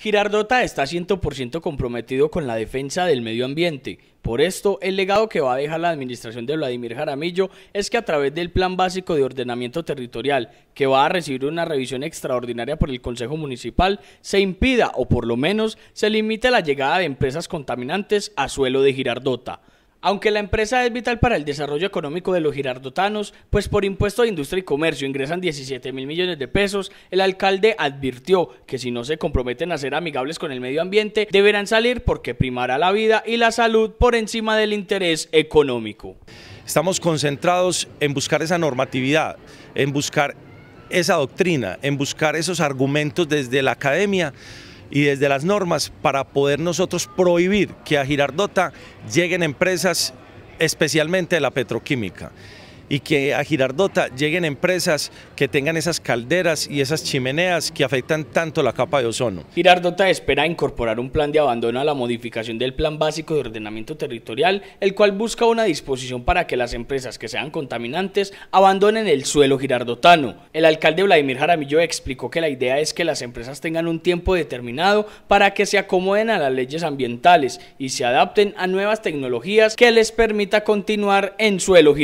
Girardota está 100% comprometido con la defensa del medio ambiente. Por esto, el legado que va a dejar la administración de Vladimir Jaramillo es que a través del Plan Básico de Ordenamiento Territorial, que va a recibir una revisión extraordinaria por el Consejo Municipal, se impida o por lo menos se limite la llegada de empresas contaminantes a suelo de Girardota. Aunque la empresa es vital para el desarrollo económico de los girardotanos, pues por impuesto de industria y comercio ingresan 17 mil millones de pesos, el alcalde advirtió que si no se comprometen a ser amigables con el medio ambiente, deberán salir porque primará la vida y la salud por encima del interés económico. Estamos concentrados en buscar esa normatividad, en buscar esa doctrina, en buscar esos argumentos desde la academia y desde las normas para poder nosotros prohibir que a Girardota lleguen empresas especialmente de la petroquímica y que a Girardota lleguen empresas que tengan esas calderas y esas chimeneas que afectan tanto la capa de ozono. Girardota espera incorporar un plan de abandono a la modificación del Plan Básico de Ordenamiento Territorial, el cual busca una disposición para que las empresas que sean contaminantes abandonen el suelo girardotano. El alcalde Vladimir Jaramillo explicó que la idea es que las empresas tengan un tiempo determinado para que se acomoden a las leyes ambientales y se adapten a nuevas tecnologías que les permita continuar en suelo girardotano.